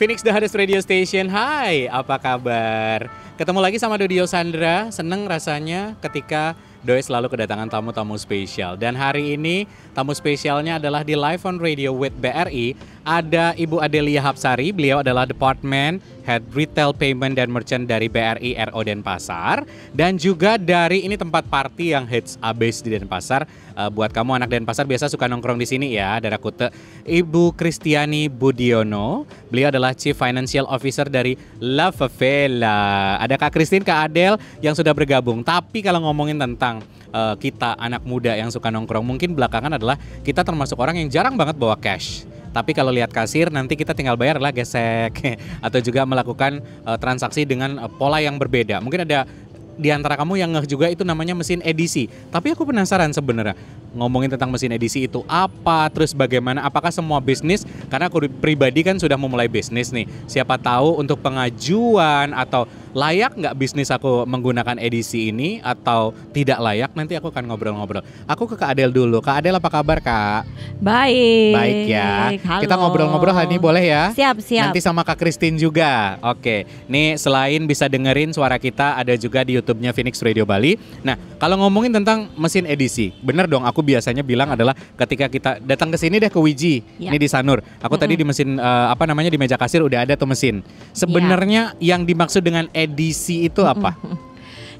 Phoenix The Hardest Radio Station, hai apa kabar? Ketemu lagi sama Dodio Sandra, seneng rasanya ketika Doi selalu kedatangan tamu-tamu spesial. Dan hari ini tamu spesialnya adalah di Live on Radio with BRI ada Ibu Adelia Hapsari. Beliau adalah Department Head Retail Payment dan Merchant dari BRI RO Denpasar. Dan juga dari ini tempat party yang hits abis di Denpasar. Uh, buat kamu anak Denpasar biasa suka nongkrong di sini ya, daerah Kute. Ibu Kristiani Budiono. Beliau adalah Chief Financial Officer dari La Favela. Ada Kak Kristin, Kak Adel yang sudah bergabung. Tapi kalau ngomongin tentang uh, kita anak muda yang suka nongkrong, mungkin belakangan adalah kita termasuk orang yang jarang banget bawa cash tapi kalau lihat kasir nanti kita tinggal bayar lah gesek atau juga melakukan uh, transaksi dengan uh, pola yang berbeda. Mungkin ada di antara kamu yang ngeh juga itu namanya mesin edisi. Tapi aku penasaran sebenarnya ngomongin tentang mesin edisi itu apa, terus bagaimana, apakah semua bisnis, karena aku pribadi kan sudah memulai bisnis nih, siapa tahu untuk pengajuan atau layak nggak bisnis aku menggunakan edisi ini atau tidak layak, nanti aku akan ngobrol-ngobrol. Aku ke Kak Adel dulu, Kak Adel apa kabar Kak? Baik. Baik ya. Halo. Kita ngobrol-ngobrol hari ini boleh ya? Siap, siap. Nanti sama Kak Kristin juga. Oke, nih selain bisa dengerin suara kita, ada juga di YouTube-nya Phoenix Radio Bali. Nah, kalau ngomongin tentang mesin edisi, bener dong aku aku biasanya bilang iya. adalah ketika kita datang ke sini deh ke Wiji, ya. ini di Sanur. Aku mm -hmm. tadi di mesin uh, apa namanya di meja kasir udah ada tuh mesin. Iya. Sebenarnya ya. yang dimaksud dengan edisi itu apa?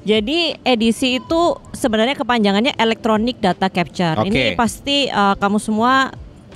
Jadi edisi itu sebenarnya kepanjangannya electronic data capture. Okay. Ini pasti uh, kamu semua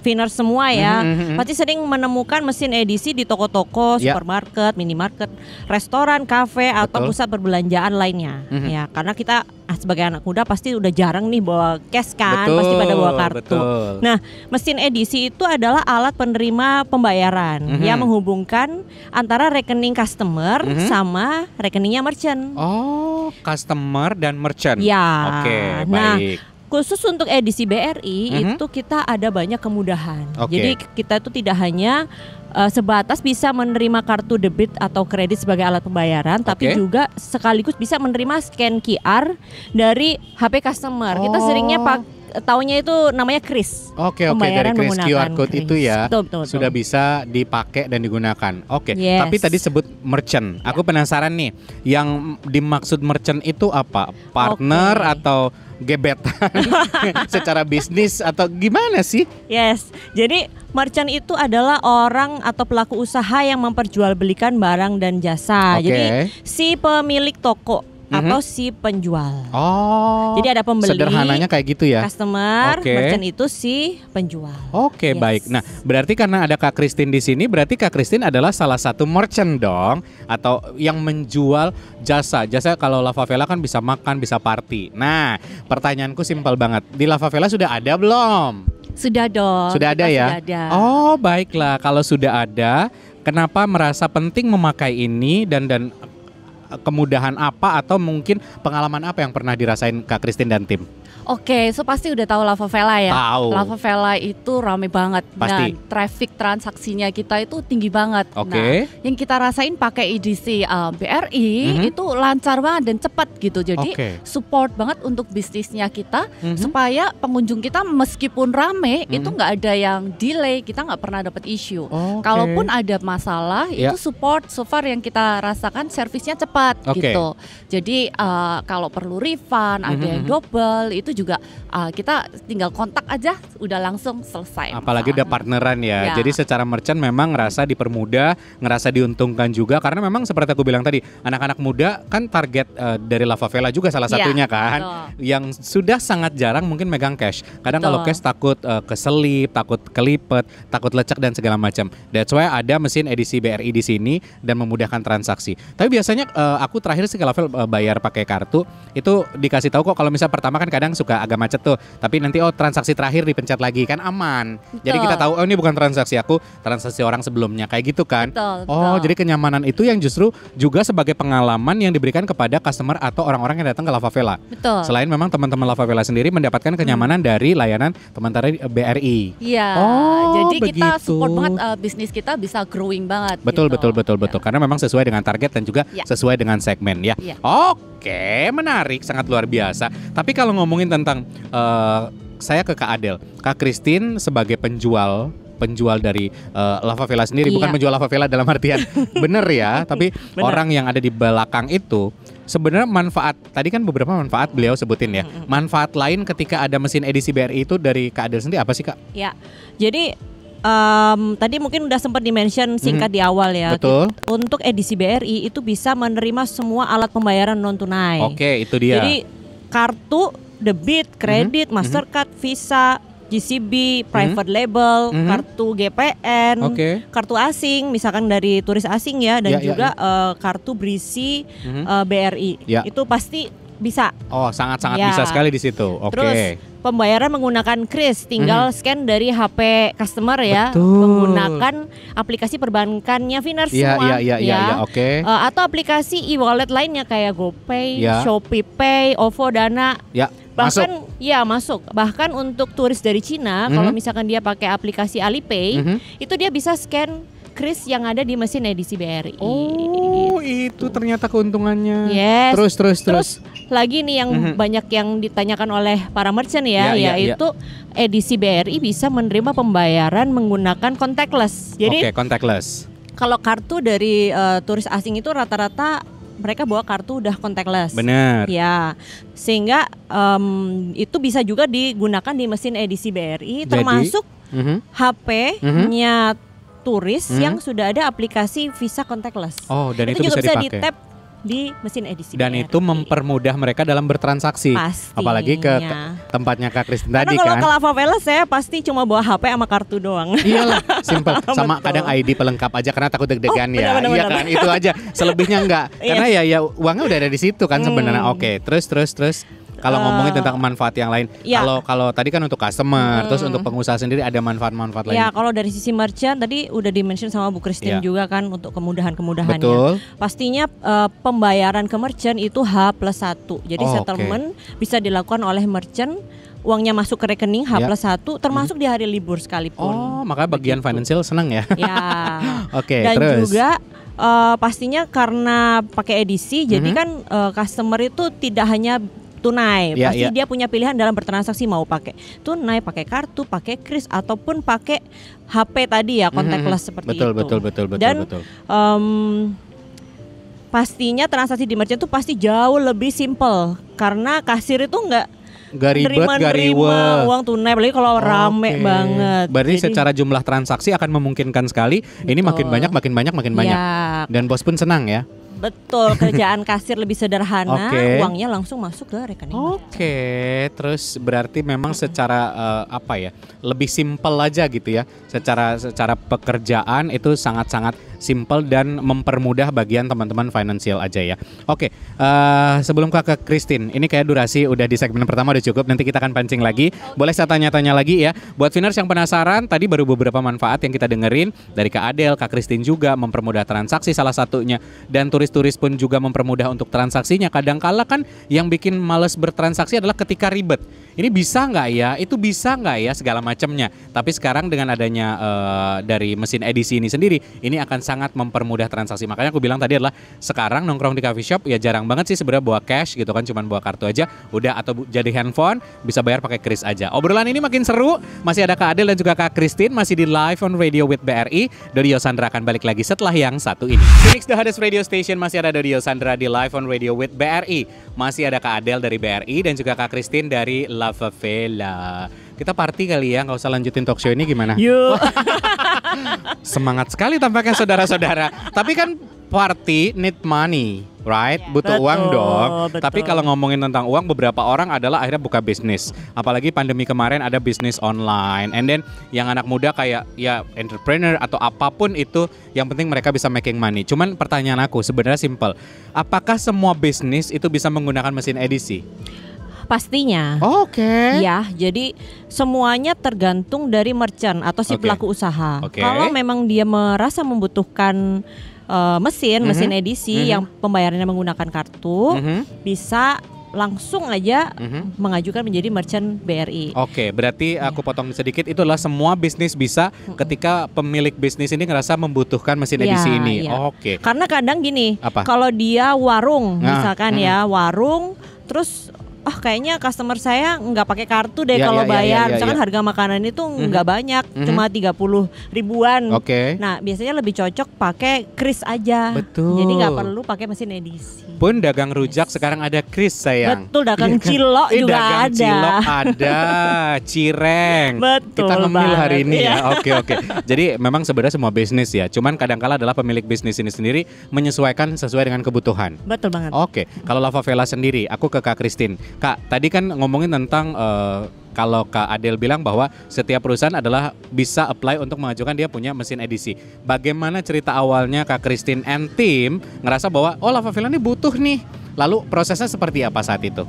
finer semua ya, mm-hmm. pasti mm-hmm, mm-hmm. sering menemukan mesin edisi di toko-toko, yeah. supermarket, minimarket, restoran, kafe atau pusat perbelanjaan lainnya. Mm-hmm. Ya, karena kita ah, sebagai anak muda pasti udah jarang nih bawa cash kan, betul, pasti pada bawa kartu. Betul. Nah, mesin edisi itu adalah alat penerima pembayaran mm -hmm. yang menghubungkan antara rekening customer mm -hmm. sama rekeningnya merchant. Oh, customer dan merchant. Ya. Oke, okay, nah, baik khusus untuk edisi BRI mm -hmm. itu kita ada banyak kemudahan. Okay. Jadi kita itu tidak hanya uh, sebatas bisa menerima kartu debit atau kredit sebagai alat pembayaran, okay. tapi juga sekaligus bisa menerima scan QR dari HP customer. Oh. Kita seringnya oh. pak taunya itu namanya Kris. Oke okay, oke okay. dari Kris QR code Chris. itu ya betul, betul, betul. sudah bisa dipakai dan digunakan. Oke. Okay. Yes. Tapi tadi sebut merchant. Aku ya. penasaran nih yang dimaksud merchant itu apa? Partner okay. atau gebet secara bisnis atau gimana sih? Yes, jadi merchant itu adalah orang atau pelaku usaha yang memperjualbelikan barang dan jasa. Okay. Jadi si pemilik toko mm-hmm. atau si penjual. Oh. Jadi ada pembeli. Sederhananya kayak gitu ya. Customer, okay. merchant itu si penjual. Oke, okay, yes. baik. Nah, berarti karena ada Kak Kristin di sini, berarti Kak Kristin adalah salah satu merchant dong atau yang menjual jasa. Jasa kalau La Favela kan bisa makan, bisa party. Nah, pertanyaanku simpel banget. Di La Favela sudah ada belum? Sudah dong. Sudah ada ya? Sudah ada. Oh, baiklah. Kalau sudah ada, kenapa merasa penting memakai ini dan dan kemudahan apa atau mungkin pengalaman apa yang pernah dirasain Kak Kristin dan tim? Oke, okay, so pasti udah tahu Lava Vela ya. Tahu. Lava Vela itu rame banget. Pasti. Dan traffic transaksinya kita itu tinggi banget. Oke. Okay. Nah, yang kita rasain pakai EDC uh, eh, BRI mm -hmm. itu lancar banget dan cepat gitu. Jadi okay. support banget untuk bisnisnya kita mm -hmm. supaya pengunjung kita meskipun rame mm -hmm. itu nggak ada yang delay, kita nggak pernah dapat issue. Okay. Kalaupun ada masalah yeah. itu support so far yang kita rasakan servisnya cepat okay. gitu. Jadi uh, kalau perlu refund, mm -hmm. ada yang mhm. double itu juga uh, kita tinggal kontak aja udah langsung selesai. Apalagi udah ah. partneran ya. ya. Jadi secara merchant memang ngerasa dipermudah, ngerasa diuntungkan juga karena memang seperti aku bilang tadi, anak-anak muda kan target uh, dari La Favela juga salah ya, satunya ya, kan betul. yang sudah sangat jarang mungkin megang cash. Kadang betul. kalau cash takut uh, keselip, takut kelipet, takut lecek dan segala macam. That's why ada mesin edisi BRI di sini dan memudahkan transaksi. Tapi biasanya uh, aku terakhir sih kalau uh, bayar pakai kartu itu dikasih tahu kok kalau misalnya pertama kan kadang suka agak macet tuh. Tapi nanti oh transaksi terakhir dipencet lagi kan aman. Betul. Jadi kita tahu oh ini bukan transaksi aku, transaksi orang sebelumnya kayak gitu kan. Betul, oh, jadi kenyamanan itu yang justru juga sebagai pengalaman yang diberikan kepada customer atau orang-orang yang datang ke Lava Betul. Selain memang teman-teman Lava Vela sendiri mendapatkan hmm. kenyamanan hmm. dari layanan teman-teman BRI. Iya. Oh, jadi begitu. kita support banget uh, bisnis kita bisa growing banget. Betul, gitu. betul, betul, betul. Ya. Karena memang sesuai dengan target dan juga ya. sesuai dengan segmen ya. ya. Oke, menarik, sangat luar biasa. Tapi kalau ngomongin tentang uh, saya ke Kak Adel, Kak Christine sebagai penjual penjual dari uh, eh, Lava Villa sendiri iya. bukan penjual Lava Villa dalam artian bener ya tapi bener. orang yang ada di belakang itu sebenarnya manfaat tadi kan beberapa manfaat beliau sebutin ya manfaat lain ketika ada mesin edisi BRI itu dari Kak Adel sendiri apa sih Kak? Ya jadi um, tadi mungkin udah sempat dimention singkat hmm. di awal ya. Betul. Untuk edisi BRI itu bisa menerima semua alat pembayaran non tunai. Oke, itu dia. Jadi kartu debit, mhm. kredit, mm-hmm. Mastercard, Visa, GCB, private mm-hmm. label, mm-hmm. kartu GPN, okay. kartu asing, misalkan dari turis asing ya, dan yeah, ya, juga yeah, ya. Uh, kartu berisi mm-hmm. uh, eh, BRI. Yeah. Itu pasti bisa. Oh, sangat-sangat ya. bisa sekali di situ. Oke. Okay. Terus pembayaran menggunakan kris, tinggal hmm. scan dari HP customer ya, Betul. menggunakan aplikasi perbankannya Finar ya, semua. Iya, iya, iya, ya. yeah, oke. Okay. Uh, eh, atau aplikasi e-wallet lainnya kayak GoPay, yeah. ShopeePay, OVO, Dana. yeah bahkan masuk. ya masuk bahkan untuk turis dari Cina mm -hmm. kalau mhm. misalkan dia pakai aplikasi Alipay mm -hmm. itu dia bisa scan kris yang ada di mesin edisi BRI. Oh, gitu. itu ternyata keuntungannya. Yes. Terus terus terus. Terus lagi nih yang mm-hmm. banyak yang ditanyakan oleh para merchant ya, ya, ya, ya. yaitu ya. edisi BRI bisa menerima pembayaran menggunakan contactless. Jadi Oke, okay, contactless. Kalau kartu dari uh, turis asing itu rata-rata mereka bawa kartu udah contactless. Benar. Ya, sehingga um, itu bisa juga digunakan di mesin edisi BRI, Jadi, termasuk uh mhm. -huh. HP-nya uh mhm. -huh. turis uh -huh. yang mhm. sudah ada aplikasi Visa contactless. Oh, dan itu, itu juga bisa, bisa di tap di mesin edisi dan BRI. itu mempermudah mereka dalam bertransaksi Pastinya. apalagi ke, tempatnya Kak Kristen tadi kalau kan kalau ke Lava Palace saya pasti cuma bawa HP sama kartu doang iyalah simple sama Betul. kadang ID pelengkap aja karena takut oh, deg-degan oh, ya iya kan itu aja selebihnya enggak iya. karena ya ya uangnya udah ada di situ kan hmm. sebenarnya hmm. oke terus terus terus kalau uh, ngomongin tentang manfaat yang lain. Ya. Kalau kalau tadi kan untuk customer, hmm. terus untuk pengusaha sendiri ada manfaat-manfaat lain. Ya, kalau dari sisi merchant tadi udah dimention sama Bu Christine ya. juga kan untuk kemudahan-kemudahannya. Betul. Pastinya uh, pembayaran ke merchant itu H plus 1. Jadi oh, settlement okay. bisa dilakukan oleh merchant uangnya masuk ke rekening H iya. plus ya. termasuk di hari libur sekalipun. Oh, maka bagian Begitu. financial senang ya. Ya. Oke, okay, Dan terus. juga uh, pastinya karena pakai edisi, mm -hmm. jadi kan uh, customer itu tidak hanya tunai. Yeah, Pasti yeah. dia punya pilihan dalam bertransaksi mau pakai tunai, pakai kartu, pakai kris ataupun pakai HP tadi ya kontak mm -hmm. seperti betul, itu. Betul betul betul Dan, betul. Um, pastinya transaksi di merchant itu pasti jauh lebih simple karena kasir itu enggak Gak ribet, nerima, uang tunai apalagi kalau rame okay. banget. Berarti Jadi, secara jumlah transaksi akan memungkinkan sekali. Betul. Ini makin banyak, makin banyak, makin ya. banyak. Dan bos pun senang ya. Betul, kerjaan kasir lebih sederhana, okay. uangnya langsung masuk ke rekening. Oke, okay. terus berarti memang secara uh, apa ya? Lebih simpel aja gitu ya. Secara secara pekerjaan itu sangat-sangat simple dan mempermudah bagian teman-teman financial aja ya. Oke, uh, sebelum ke ke Christine, ini kayak durasi udah di segmen pertama udah cukup. Nanti kita akan pancing lagi. Boleh saya tanya-tanya lagi ya. Buat finers yang penasaran, tadi baru beberapa manfaat yang kita dengerin dari Kak Adel, Kak Christine juga mempermudah transaksi salah satunya dan turis-turis pun juga mempermudah untuk transaksinya. Kadangkala kan yang bikin males bertransaksi adalah ketika ribet ini bisa nggak ya itu bisa nggak ya segala macamnya tapi sekarang dengan adanya uh, dari mesin edisi ini sendiri ini akan sangat mempermudah transaksi makanya aku bilang tadi adalah sekarang nongkrong di coffee shop ya jarang banget sih sebenarnya bawa cash gitu kan cuman bawa kartu aja udah atau jadi handphone bisa bayar pakai kris aja obrolan ini makin seru masih ada Kak Adel dan juga Kak Christine masih di live on radio with BRI Dari Yosandra akan balik lagi setelah yang satu ini Phoenix The Hardest Radio Station masih ada Dodio Yosandra di live on radio with BRI masih ada Kak Adel dari BRI dan juga Kak Christine dari live La Favela. Kita party kali ya, nggak usah lanjutin talk show ini gimana? Yuk. Semangat sekali tampaknya saudara-saudara. Tapi kan party need money, right? Yeah. Butuh betul, uang dong. Betul. Tapi kalau ngomongin tentang uang, beberapa orang adalah akhirnya buka bisnis. Apalagi pandemi kemarin ada bisnis online. And then yang anak muda kayak ya entrepreneur atau apapun itu, yang penting mereka bisa making money. Cuman pertanyaan aku sebenarnya simple. Apakah semua bisnis itu bisa menggunakan mesin edisi? Pastinya. Oh, Oke. Okay. Ya, jadi semuanya tergantung dari merchant atau si okay. pelaku usaha. Okay. Kalau memang dia merasa membutuhkan uh, mesin, mm -hmm. mesin edisi mm -hmm. yang pembayarannya menggunakan kartu, mm -hmm. bisa langsung aja mm-hmm. mengajukan menjadi merchant BRI. Oke, okay, berarti aku potong sedikit itulah semua bisnis bisa mm-hmm. ketika pemilik bisnis ini ngerasa membutuhkan mesin yeah, edisi ini. Yeah. Oh, Oke. Okay. Karena kadang gini, kalau dia warung nah, misalkan mm-hmm. ya, mhm. warung terus oh kayaknya customer saya nggak pakai kartu deh yeah, kalau yeah, iya, iya, bayar. Yeah, yeah, Misalkan yeah. harga makanan itu mhm. nggak mm-hmm. banyak, mm-hmm. cuma 30 ribuan. Oke. Okay. Nah, biasanya lebih cocok pakai kris aja. Betul. Jadi nggak perlu pakai mesin edisi. Pun dagang rujak yes. sekarang ada kris sayang. Betul, dagang iya kan? cilok eh, juga dagang ada. cilok ada, cireng. Betul. Kita ngemil banget. hari ini ya. Oke, oke. Jadi memang sebenarnya semua bisnis ya. Cuman kadangkala adalah pemilik bisnis ini sendiri menyesuaikan sesuai dengan kebutuhan. Betul banget. Oke, kalau Lava Vela sendiri, aku ke Kak Christine Kak, tadi kan ngomongin tentang uh, kalau Kak Adel bilang bahwa setiap perusahaan adalah bisa apply untuk mengajukan dia punya mesin edisi. Bagaimana cerita awalnya Kak Christine and tim ngerasa bahwa oh Lava Villa ini butuh nih. Lalu prosesnya seperti apa saat itu?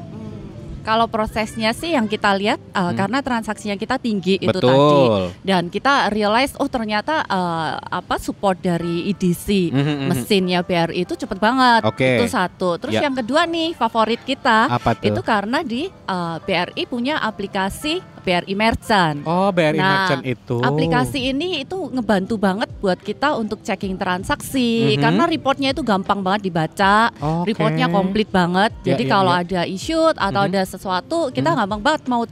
Kalau prosesnya sih yang kita lihat uh, hmm. karena transaksinya kita tinggi Betul. itu tadi dan kita realize oh ternyata uh, apa support dari EDC hmm hmm, hmm, hmm, mesinnya BRI itu cepet banget. Okay. Itu satu. Terus ya. yang kedua nih favorit kita apa itu karena di uh, eh, BRI punya aplikasi BRI Merchant. Oh, BRI nah, Merchant itu. Aplikasi ini itu ngebantu banget buat kita untuk checking transaksi mm -hmm. karena reportnya itu gampang banget dibaca, okay. reportnya komplit banget. Ya, Jadi ya, kalau ya. ada isu atau mm -hmm. ada sesuatu, kita mm -hmm. gampang banget mau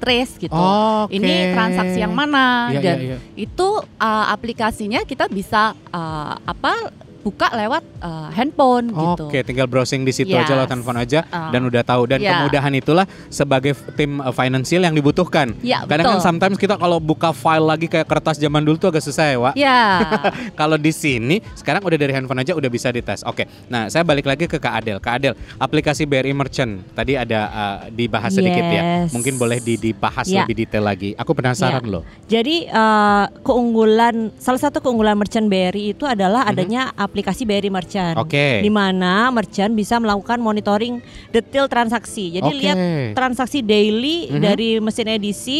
trace gitu. Oh, okay. Ini transaksi yang mana ya, dan ya, ya. itu uh, aplikasinya kita bisa uh, apa buka lewat uh, handphone oh, gitu. Oke, okay. tinggal browsing di situ yes. aja lewat handphone aja uh. dan udah tahu dan yeah. kemudahan itulah sebagai tim uh, financial yang dibutuhkan. Yeah, Kadang kan betul. kan sometimes kita kalau buka file lagi kayak kertas zaman dulu tuh agak susah ya, Wak. Yeah. kalau di sini sekarang udah dari handphone aja udah bisa dites. Oke. Okay. Nah, saya balik lagi ke Kak Adel. Kak Adel, aplikasi BRI Merchant tadi ada uh, dibahas yes. sedikit ya. Mungkin boleh di, dibahas yeah. lebih detail lagi. Aku penasaran yeah. loh. Jadi uh, keunggulan salah satu keunggulan Merchant BRI itu adalah mhm. adanya mm -hmm aplikasi BRI Merchant. Oke. Okay. Di mana merchant bisa melakukan monitoring detail transaksi. Jadi okay. lihat transaksi daily mm -hmm. dari mesin edisi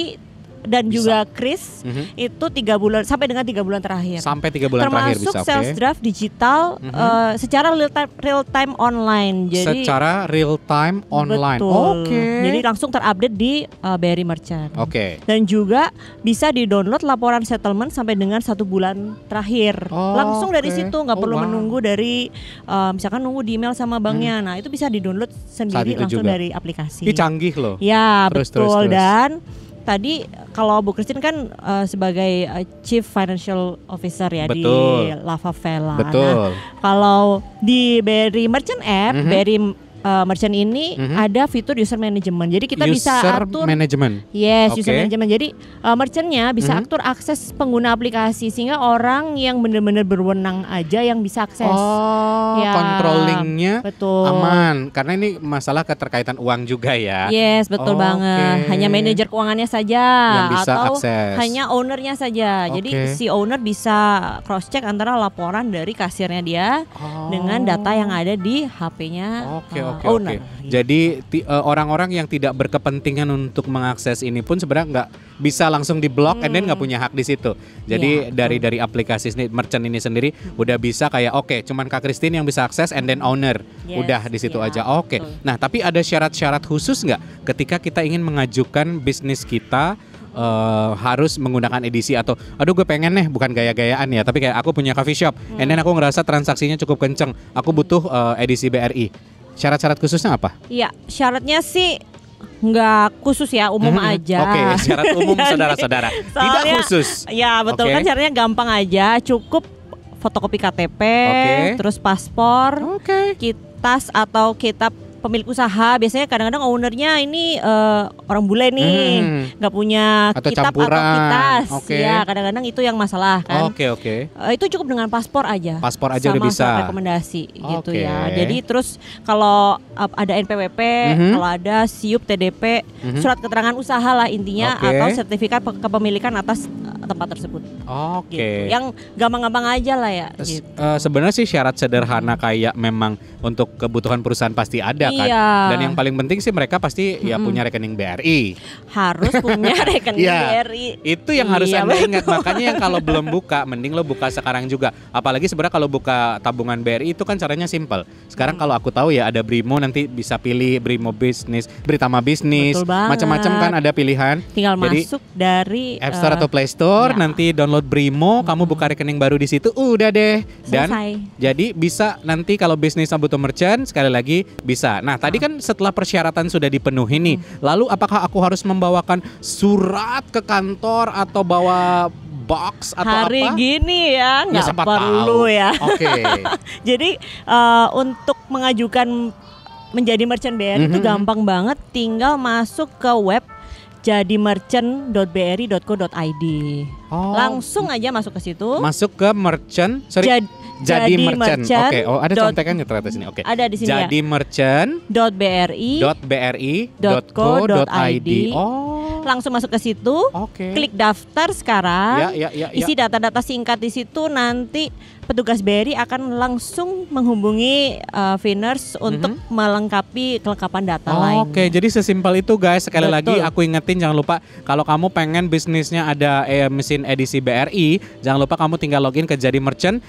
dan bisa. juga Chris mm -hmm. itu tiga bulan sampai dengan tiga bulan terakhir. Sampai tiga bulan Termasuk terakhir bisa. Termasuk sales okay. draft digital mm -hmm. uh, secara real time real time online. Jadi secara real time online. Oke. Okay. Jadi langsung terupdate di uh, Berry Merchant. Oke. Okay. Dan juga bisa di-download laporan settlement sampai dengan satu bulan terakhir. Oh, langsung dari situ nggak oh, perlu wow. menunggu dari uh, misalkan nunggu di email sama mhm. banknya. Hmm. Nah, itu bisa di-download sendiri langsung juga. dari aplikasi. Ini canggih loh. Ya, terus, betul terus, terus. dan tadi kalau Bu Christine kan uh, sebagai uh, Chief Financial Officer ya Betul. di Lava Vela. Nah, Betul. Nah, kalau di Berry Merchant App, mm -hmm. Berry uh, merchant ini mm-hmm. ada fitur user management. Jadi kita user bisa atur management. Yes, okay. user management. Jadi uh, merchantnya bisa mm-hmm. atur akses pengguna aplikasi sehingga orang yang benar-benar berwenang aja yang bisa akses. Oh, ya, controllingnya betul. aman karena ini masalah keterkaitan uang juga ya. Yes, betul oh, banget. Okay. Hanya manajer keuangannya saja yang bisa atau akses. hanya ownernya saja. Okay. Jadi si owner bisa cross check antara laporan dari kasirnya dia oh. dengan data yang ada di HP-nya. Oke, oh, okay, owner. Okay. Jadi orang eh, orang-orang yang tidak berkepentingan untuk mengakses ini pun sebenarnya nggak bisa langsung di blok hmm. and then nggak hmm. punya hak di situ. Jadi ya, dari dari aplikasi ini merchant ini sendiri hmm. udah bisa kayak oke okay, cuman Kak Christine yang bisa akses and then owner yes, udah di situ ya, aja. Oke. Okay. Nah, tapi ada syarat-syarat khusus nggak ketika kita ingin mengajukan bisnis kita uh, harus menggunakan edisi atau aduh gue pengen nih bukan gaya-gayaan ya tapi kayak aku punya coffee shop hmm. and then hmm. aku ngerasa transaksinya cukup kenceng aku butuh uh, edisi BRI Syarat-syarat khususnya apa? Iya, syaratnya sih nggak khusus ya umum hmm, aja. Oke, okay, syarat umum saudara-saudara. Tidak khusus. Ya betul okay. kan caranya gampang aja, cukup fotokopi KTP, okay. terus paspor, okay. kitas atau kitab pemilik usaha biasanya kadang-kadang ownernya ini uh, orang bule nih hmm. nggak hmm. punya atau kitab campuran. atau kitas okay. ya kadang-kadang itu yang masalah kan oke okay, oke okay. uh, eh, itu cukup dengan paspor aja paspor aja sama udah bisa rekomendasi okay. gitu ya jadi terus kalau uh, ada NPWP mm-hmm. kalau ada siup TDP mm-hmm. surat keterangan usaha lah intinya okay. atau sertifikat kepemilikan atas tempat tersebut oke okay. gitu. yang gampang-gampang aja lah ya gitu. uh, sebenarnya sih syarat sederhana kayak memang untuk kebutuhan perusahaan pasti ada kan? iya. kan. Dan yang paling penting sih mereka pasti hmm. ya punya rekening BRI. Harus punya rekening ya, BRI. Itu yang harus iya, Anda betul. ingat. Makanya yang kalau belum buka mending lo buka sekarang juga. Apalagi sebenarnya kalau buka tabungan BRI itu kan caranya simpel. Sekarang hmm. kalau aku tahu ya ada Brimo nanti bisa pilih Brimo Bisnis, Britama Bisnis, macam-macam kan ada pilihan. Tinggal Jadi, masuk dari App Store uh, atau Play Store, ya. nanti download Brimo, hmm. kamu buka rekening baru di situ, udah deh. Dan jadi bisa nanti kalau bisnis butuh butuh merchant sekali lagi bisa. Nah, tadi kan setelah persyaratan sudah dipenuhi nih, hmm. lalu apakah aku harus membawakan surat ke kantor atau bawa box atau hari apa? gini ya, ya nggak ya, perlu tahu. ya. Oke. Okay. Jadi uh, untuk mengajukan menjadi merchant BRI mm -hmm. itu mhm. gampang banget, tinggal masuk ke web jadi merchant.bri.co.id. Oh. Langsung aja masuk ke situ. Masuk ke merchant. Sorry. Jadi jadi, merchant. merchant. Oke, okay. oh ada contekannya ternyata sini. Oke. Okay. Ada di sini Jadi ya. merchant. Dot .bri. Dot .bri. Dot co. Dot id. Oh. Langsung masuk ke situ. Oke. Okay. Klik daftar sekarang. Ya, ya, ya, ya. Isi data-data singkat di situ nanti petugas BRI akan langsung menghubungi uh, mm-hmm. untuk mhm. melengkapi kelengkapan data oh, lain. Oke, okay. jadi sesimpel itu guys. Sekali Betul. lagi aku ingetin jangan lupa kalau kamu pengen bisnisnya ada eh, mesin edisi BRI, jangan lupa kamu tinggal login ke jadi merchant.bri.co.id.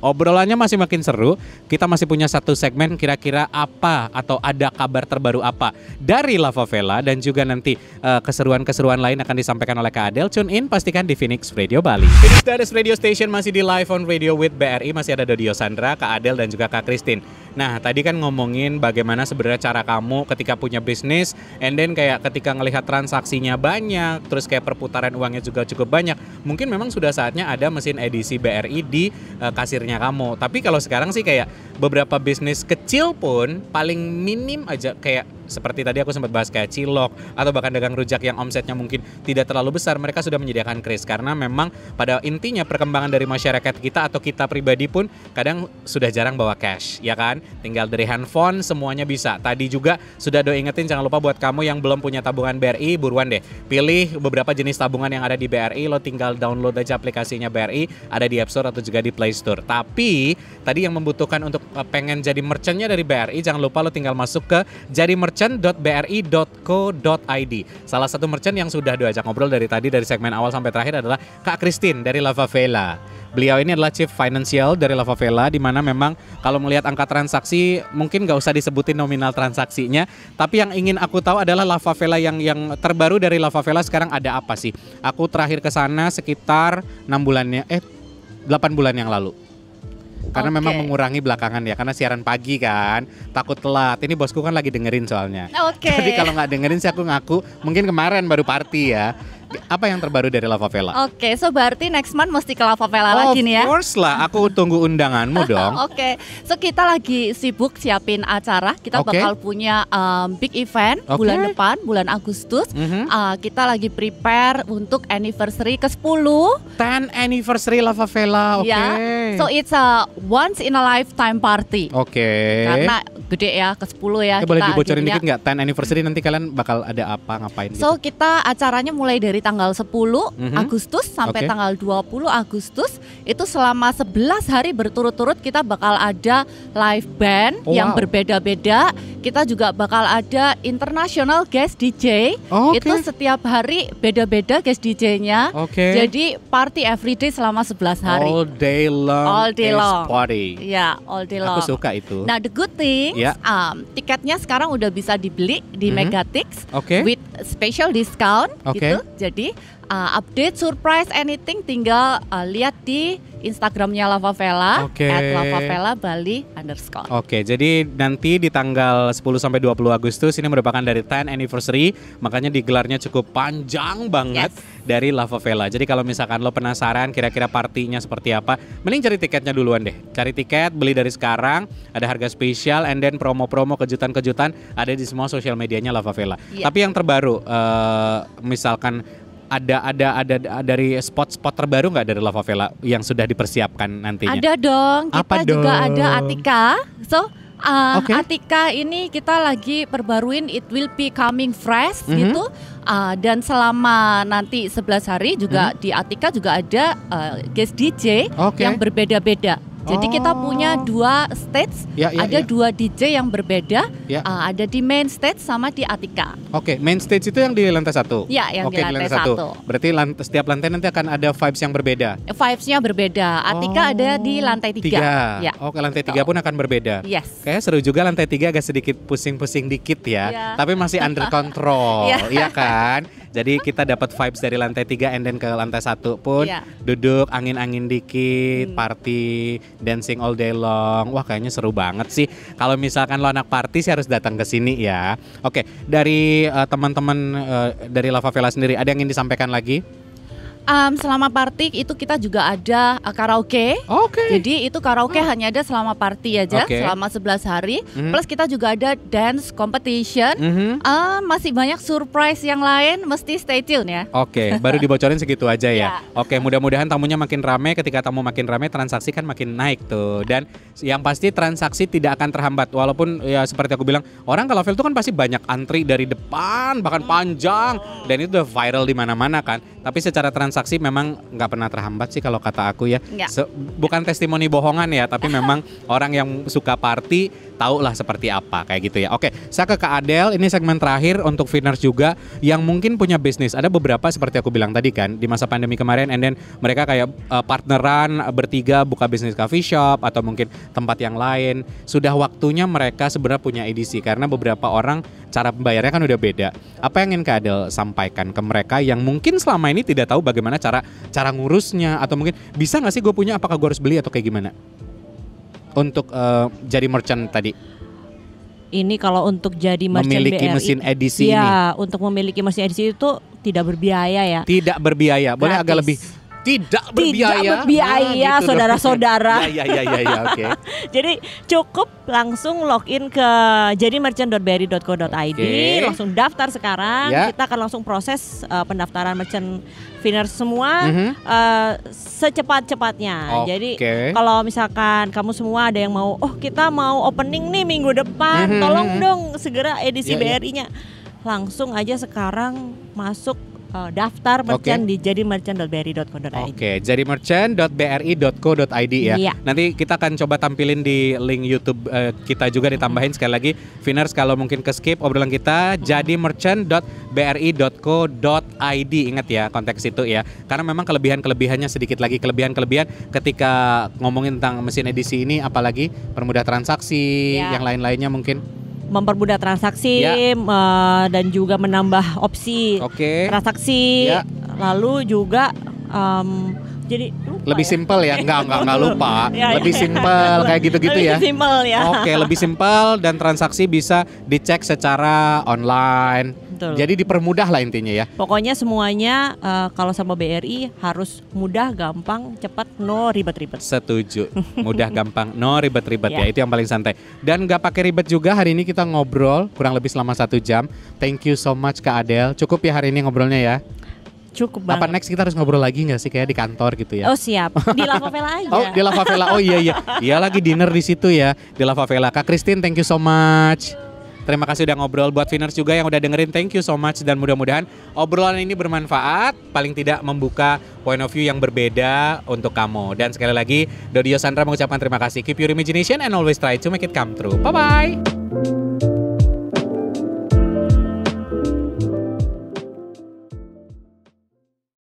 Obrolannya masih makin seru. Kita masih punya satu segmen kira-kira apa atau ada kabar terbaru apa dari Lava Vela dan juga nanti uh, keseruan-keseruan lain akan disampaikan oleh Kak Adel. Tune in pastikan di Phoenix Radio Bali. Ini dari Radio Station masih di live on radio with BRI masih ada Dodi Sandra, Kak Adel dan juga Kak Kristin. Nah, tadi kan ngomongin bagaimana sebenarnya cara kamu ketika punya bisnis and then kayak ketika ngelihat transaksinya banyak, terus kayak perputaran uangnya juga cukup banyak. Mungkin memang sudah saatnya ada mesin edisi BRI di uh, kasirnya kamu. Tapi kalau sekarang sih kayak beberapa bisnis kecil pun paling minim aja kayak seperti tadi aku sempat bahas kayak cilok atau bahkan dagang rujak yang omsetnya mungkin tidak terlalu besar mereka sudah menyediakan kris karena memang pada intinya perkembangan dari masyarakat kita atau kita pribadi pun kadang sudah jarang bawa cash ya kan Tinggal dari handphone semuanya bisa. Tadi juga sudah do ingetin jangan lupa buat kamu yang belum punya tabungan BRI buruan deh. Pilih beberapa jenis tabungan yang ada di BRI lo tinggal download aja aplikasinya BRI ada di App Store atau juga di Play Store. Tapi tadi yang membutuhkan untuk eh, pengen jadi merchantnya dari BRI jangan lupa lo tinggal masuk ke jadi jadimerchant.bri.co.id. Salah satu merchant yang sudah diajak ngobrol dari tadi dari segmen awal sampai terakhir adalah Kak Christine dari Lava Vela. Beliau ini adalah Chief Financial dari Lava Vela, di mana memang kalau melihat angka transaksi mungkin nggak usah disebutin nominal transaksinya, tapi yang ingin aku tahu adalah Vela yang yang terbaru dari Lava Vela sekarang ada apa sih? Aku terakhir ke sana sekitar 6 bulannya eh 8 bulan yang lalu. Karena okay. memang mengurangi belakangan ya, karena siaran pagi kan, takut telat. Ini bosku kan lagi dengerin soalnya. Oke. Okay. Jadi kalau nggak dengerin sih aku ngaku, mungkin kemarin baru party ya apa yang terbaru dari La Favela? Oke, okay, so berarti next month mesti ke La Favela oh, lagi nih ya? Of course lah, aku tunggu undanganmu dong. Oke, okay. so kita lagi sibuk siapin acara. Kita okay. bakal punya um, big event okay. bulan depan, bulan Agustus. Mm -hmm. uh, kita lagi prepare untuk anniversary ke 10 10 anniversary La Favela, oke. Okay. Ya, yeah. So it's a once in a lifetime party. Oke. Okay. Karena gede ya ke 10 ya. Eh, kita boleh dibocorin dikit nggak? 10 anniversary nanti kalian bakal ada apa ngapain? So gitu? kita acaranya mulai dari tanggal 10 mm-hmm. Agustus sampai okay. tanggal 20 Agustus itu selama 11 hari berturut-turut kita bakal ada live band oh, yang wow. berbeda-beda. Kita juga bakal ada international guest DJ. Oh, okay. Itu setiap hari beda-beda guest DJ-nya. Okay. Jadi party everyday selama 11 hari. All day long. All day long. Party. Ya, all day long. Aku suka itu. Nah, the good thing yeah. um, tiketnya sekarang udah bisa dibeli di mm-hmm. Megatix. Okay. With special discount okay. gitu. Jadi uh, update surprise anything tinggal uh, lihat di Instagramnya Vela okay. at Vela Bali underscore. Oke, okay, jadi nanti di tanggal 10 sampai 20 Agustus ini merupakan dari 10 anniversary, makanya digelarnya cukup panjang banget yes. dari Vela. Jadi kalau misalkan lo penasaran kira-kira partinya seperti apa, mending cari tiketnya duluan deh. Cari tiket, beli dari sekarang, ada harga spesial and then promo-promo kejutan-kejutan ada di semua sosial medianya Vela yes. Iya. Tapi yang terbaru uh, misalkan ada ada ada, dari spot-spot terbaru nggak dari Lava Vela yang sudah dipersiapkan nantinya? Ada dong. Kita Apa juga dong? ada Atika. So Uh, okay. Atika ini kita lagi perbaruin It Will Be Coming Fresh mm -hmm. gitu uh, dan selama nanti 11 hari juga mm -hmm. di Atika juga ada uh, guest DJ okay. yang berbeda-beda jadi oh. kita punya dua stage, ya, ya, ada ya. dua DJ yang berbeda, ya. uh, ada di main stage sama di Atika. Oke, okay, main stage itu yang di lantai satu. Iya, yang Oke, di lantai, lantai satu. satu. Berarti lant setiap lantai nanti akan ada vibes yang berbeda. Vibesnya berbeda. Atika oh. ada di lantai tiga. tiga. Ya. Oke, lantai tiga pun akan berbeda. Yes. Kayak seru juga lantai tiga agak sedikit pusing-pusing dikit ya, ya. tapi masih under control, ya. ya kan? Jadi kita dapat vibes dari lantai tiga and then ke lantai satu pun yeah. duduk angin-angin dikit, hmm. party, dancing all day long. Wah, kayaknya seru banget sih. Kalau misalkan lo anak party sih harus datang ke sini ya. Oke, dari uh, teman-teman uh, dari Lava Vela sendiri ada yang ingin disampaikan lagi? um, selama party itu kita juga ada uh, karaoke. Oke. Okay. Jadi itu karaoke hmm. hanya ada selama party aja okay. selama 11 hari. Mm-hmm. Plus kita juga ada dance competition. Mm-hmm. um, masih banyak surprise yang lain, mesti stay tune ya. Oke, okay. baru dibocorin segitu aja ya. yeah. Oke, okay, mudah-mudahan tamunya makin rame. Ketika tamu makin rame, transaksi kan makin naik tuh. Dan yang pasti transaksi tidak akan terhambat. Walaupun ya seperti aku bilang, orang kalau feel itu kan pasti banyak antri dari depan bahkan panjang dan itu udah viral di mana-mana kan. Tapi secara transaksi memang nggak pernah terhambat sih kalau kata aku ya. Se bukan testimoni bohongan ya, tapi memang orang yang suka party tahu lah seperti apa kayak gitu ya. Oke, saya ke Kak Adel. Ini segmen terakhir untuk finers juga yang mungkin punya bisnis. Ada beberapa seperti aku bilang tadi kan di masa pandemi kemarin, and then mereka kayak eh, partneran bertiga buka bisnis coffee shop atau mungkin tempat yang lain. Sudah waktunya mereka sebenarnya punya edisi karena beberapa orang cara pembayarannya kan udah beda. Apa yang ingin Kak Adel sampaikan ke mereka yang mungkin selama ini tidak tahu bagaimana cara cara ngurusnya atau mungkin bisa nggak sih gue punya apakah gue harus beli atau kayak gimana? Untuk uh, jadi merchant tadi. Ini kalau untuk jadi merchant memiliki BRI, mesin edisi ya, ini. Ya, untuk memiliki mesin edisi itu tidak berbiaya ya. Tidak berbiaya. Boleh Gratis. agak lebih tidak berbiaya. Tidak berbiaya, nah, gitu saudara-saudara. Gitu ya, ya, ya, ya, oke. Okay. jadi cukup langsung login ke jadi merchant.berry.co.id, okay. langsung daftar sekarang. Ya. Kita akan langsung proses uh, pendaftaran merchant finer semua mm -hmm. uh, secepat-cepatnya. Okay. Jadi kalau misalkan kamu semua ada yang mau, oh kita mau opening nih minggu depan, mm -hmm. tolong mhm. dong segera edisi ya, BRI-nya. Ya. Langsung aja sekarang masuk Eh, daftar merchant okay. di merchant.bri.co.id Oke, okay, merchant.bri.co.id ya. Iya. Nanti kita akan coba tampilin di link YouTube uh, kita juga ditambahin sekali lagi. Finers kalau mungkin ke skip obrolan kita hmm. jadi merchant.bri.co.id. ingat ya konteks itu ya. Karena memang kelebihan-kelebihannya sedikit lagi kelebihan-kelebihan ketika ngomongin tentang mesin edisi ini apalagi permudah transaksi, yeah. yang lain-lainnya mungkin mempermudah transaksi ya. uh, dan juga menambah opsi okay. transaksi ya. lalu juga um, jadi lupa ya? lebih ya? simpel ya nggak nggak nggak lupa ya, ya, lebih ya, simpel ya. kayak gitu-gitu ya simpel ya oke lebih simpel dan transaksi bisa dicek secara online Betul. Jadi dipermudah lah intinya ya. Pokoknya semuanya uh, kalau sama BRI harus mudah, gampang, cepat, no ribet-ribet. Setuju. Mudah, gampang, no ribet-ribet ya. ya. Itu yang paling santai. Dan nggak pakai ribet juga hari ini kita ngobrol kurang lebih selama satu jam. Thank you so much Kak Adel. Cukup ya hari ini ngobrolnya ya cukup banget. Apa next kita harus ngobrol lagi nggak sih kayak di kantor gitu ya? Oh siap, di La Favela aja. oh di La Favela, oh iya iya, iya lagi dinner di situ ya di La Favela. Kak Christine, thank you so much. Terima kasih udah ngobrol buat Finners juga yang udah dengerin. Thank you so much dan mudah-mudahan obrolan ini bermanfaat, paling tidak membuka point of view yang berbeda untuk kamu. Dan sekali lagi, Dodio Sandra mengucapkan terima kasih. Keep your imagination and always try to make it come true. Bye bye.